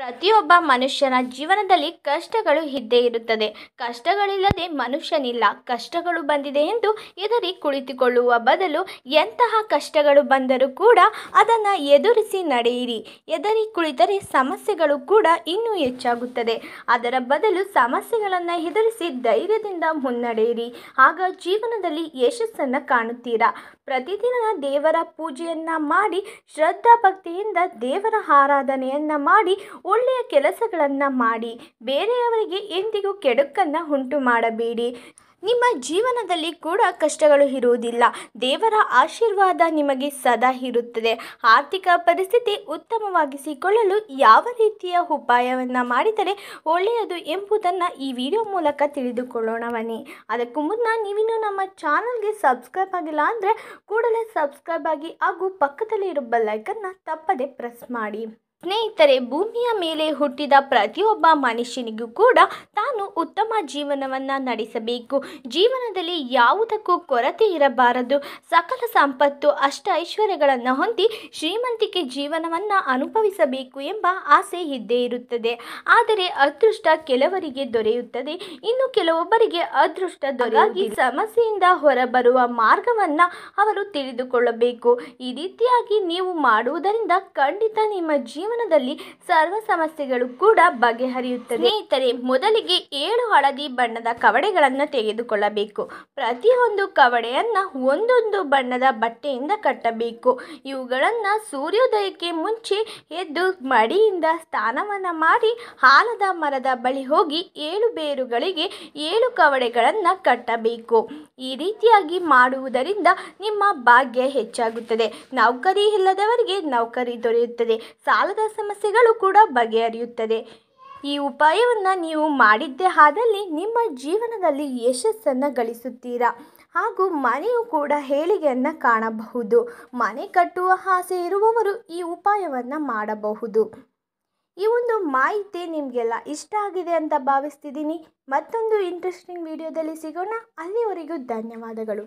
ಪ್ರತಿಯೊಬ್ಬ ಮನುಷ್ಯನ ಜೀವನದಲ್ಲಿ ಕಷ್ಟಗಳು ಇದ್ದೇ ಇರುತ್ತದೆ ಕಷ್ಟಗಳಿಲ್ಲದೆ ಮನುಷ್ಯನಿಲ್ಲ ಕಷ್ಟಗಳು ಬಂದಿದೆ ಎಂದು ಎದರಿ ಕುಳಿತುಕೊಳ್ಳುವ ಬದಲು ಎಂತಹ ಕಷ್ಟಗಳು ಬಂದರೂ ಕೂಡ ಅದನ್ನು ಎದುರಿಸಿ ನಡೆಯಿರಿ ಎದರಿ ಕುಳಿತರೆ ಸಮಸ್ಯೆಗಳು ಕೂಡ ಇನ್ನೂ ಹೆಚ್ಚಾಗುತ್ತದೆ ಅದರ ಬದಲು ಸಮಸ್ಯೆಗಳನ್ನು ಎದುರಿಸಿ ಧೈರ್ಯದಿಂದ ಮುನ್ನಡೆಯಿರಿ ಆಗ ಜೀವನದಲ್ಲಿ ಯಶಸ್ಸನ್ನು ಕಾಣುತ್ತೀರಾ ಪ್ರತಿದಿನ ದೇವರ ಪೂಜೆಯನ್ನು ಮಾಡಿ ಶ್ರದ್ಧಾ ಭಕ್ತಿಯಿಂದ ದೇವರ ಆರಾಧನೆಯನ್ನು ಮಾಡಿ ಒಳ್ಳೆಯ ಕೆಲಸಗಳನ್ನು ಮಾಡಿ ಬೇರೆಯವರಿಗೆ ಎಂದಿಗೂ ಕೆಡುಕನ್ನು ಉಂಟು ಮಾಡಬೇಡಿ ನಿಮ್ಮ ಜೀವನದಲ್ಲಿ ಕೂಡ ಕಷ್ಟಗಳು ಇರುವುದಿಲ್ಲ ದೇವರ ಆಶೀರ್ವಾದ ನಿಮಗೆ ಸದಾ ಇರುತ್ತದೆ ಆರ್ಥಿಕ ಪರಿಸ್ಥಿತಿ ಉತ್ತಮವಾಗಿಸಿಕೊಳ್ಳಲು ಯಾವ ರೀತಿಯ ಉಪಾಯವನ್ನು ಮಾಡಿದರೆ ಒಳ್ಳೆಯದು ಎಂಬುದನ್ನು ಈ ವಿಡಿಯೋ ಮೂಲಕ ತಿಳಿದುಕೊಳ್ಳೋಣ ಅದಕ್ಕೂ ಮುನ್ನ ನೀವಿನ್ನೂ ನಮ್ಮ ಚಾನಲ್ಗೆ ಸಬ್ಸ್ಕ್ರೈಬ್ ಆಗಿಲ್ಲ ಅಂದರೆ ಕೂಡಲೇ ಸಬ್ಸ್ಕ್ರೈಬ್ ಆಗಿ ಹಾಗೂ ಪಕ್ಕದಲ್ಲಿ ಇರೋ ಬೆಲ್ಲೈಕನ್ನು ತಪ್ಪದೆ ಪ್ರೆಸ್ ಮಾಡಿ ಸ್ನೇಹಿತರೆ ಭೂಮಿಯ ಮೇಲೆ ಹುಟ್ಟಿದ ಪ್ರತಿಯೊಬ್ಬ ಮನುಷ್ಯನಿಗೂ ಕೂಡ ತಾನು ಉತ್ತಮ ಜೀವನವನ್ನು ನಡೆಸಬೇಕು ಜೀವನದಲ್ಲಿ ಯಾವುದಕ್ಕೂ ಕೊರತೆ ಇರಬಾರದು ಸಕಲ ಸಂಪತ್ತು ಅಷ್ಟ ಐಶ್ವರ್ಯಗಳನ್ನು ಹೊಂದಿ ಶ್ರೀಮಂತಿಕೆ ಜೀವನವನ್ನು ಅನುಭವಿಸಬೇಕು ಎಂಬ ಆಸೆ ಇದ್ದೇ ಇರುತ್ತದೆ ಆದರೆ ಅದೃಷ್ಟ ಕೆಲವರಿಗೆ ದೊರೆಯುತ್ತದೆ ಇನ್ನು ಕೆಲವೊಬ್ಬರಿಗೆ ಅದೃಷ್ಟ ದೊರೆಯಾಗಿ ಸಮಸ್ಯೆಯಿಂದ ಹೊರಬರುವ ಮಾರ್ಗವನ್ನು ಅವರು ತಿಳಿದುಕೊಳ್ಳಬೇಕು ಈ ರೀತಿಯಾಗಿ ನೀವು ಮಾಡುವುದರಿಂದ ಖಂಡಿತ ನಿಮ್ಮ ಜೀವನ ಜೀವನದಲ್ಲಿ ಸರ್ವ ಸಮಸ್ಯೆಗಳು ಕೂಡ ಬಗೆಹರಿಯುತ್ತದೆ ಸ್ನೇಹಿತರೆ ಮೊದಲಿಗೆ ಏಳು ಹಳದಿ ಬಣ್ಣದ ಕವಡೆಗಳನ್ನು ತೆಗೆದುಕೊಳ್ಳಬೇಕು ಪ್ರತಿಯೊಂದು ಕವಡೆಯನ್ನ ಒಂದೊಂದು ಬಣ್ಣದ ಬಟ್ಟೆಯಿಂದ ಕಟ್ಟಬೇಕು ಇವುಗಳನ್ನು ಸೂರ್ಯೋದಯಕ್ಕೆ ಮುಂಚೆ ಎದ್ದು ಮಡಿಯಿಂದ ಸ್ನಾನವನ್ನ ಮಾಡಿ ಹಾಲದ ಮರದ ಬಳಿ ಹೋಗಿ ಏಳು ಬೇರುಗಳಿಗೆ ಏಳು ಕವಡೆಗಳನ್ನು ಕಟ್ಟಬೇಕು ಈ ರೀತಿಯಾಗಿ ಮಾಡುವುದರಿಂದ ನಿಮ್ಮ ಭಾಗ್ಯ ಹೆಚ್ಚಾಗುತ್ತದೆ ನೌಕರಿ ಇಲ್ಲದವರಿಗೆ ನೌಕರಿ ದೊರೆಯುತ್ತದೆ ಸಾಲ ಮುಂತಾದ ಸಮಸ್ಯೆಗಳು ಕೂಡ ಬಗೆಹರಿಯುತ್ತದೆ ಈ ಉಪಾಯವನ್ನು ನೀವು ಮಾಡಿದ್ದೇ ಆದಲ್ಲಿ ನಿಮ್ಮ ಜೀವನದಲ್ಲಿ ಯಶಸ್ಸನ್ನು ಗಳಿಸುತ್ತೀರಾ ಹಾಗೂ ಮನೆಯು ಕೂಡ ಹೇಳಿಗೆಯನ್ನು ಕಾಣಬಹುದು ಮನೆ ಕಟ್ಟುವ ಆಸೆ ಇರುವವರು ಈ ಉಪಾಯವನ್ನು ಮಾಡಬಹುದು ಈ ಒಂದು ಮಾಹಿತಿ ನಿಮಗೆಲ್ಲ ಇಷ್ಟ ಆಗಿದೆ ಅಂತ ಭಾವಿಸ್ತಿದ್ದೀನಿ ಮತ್ತೊಂದು ಇಂಟ್ರೆಸ್ಟಿಂಗ್ ವಿಡಿಯೋದಲ್ಲಿ ಸಿಗೋಣ ಅಲ್ಲಿವರೆಗೂ ಧನ್ಯವಾದಗಳು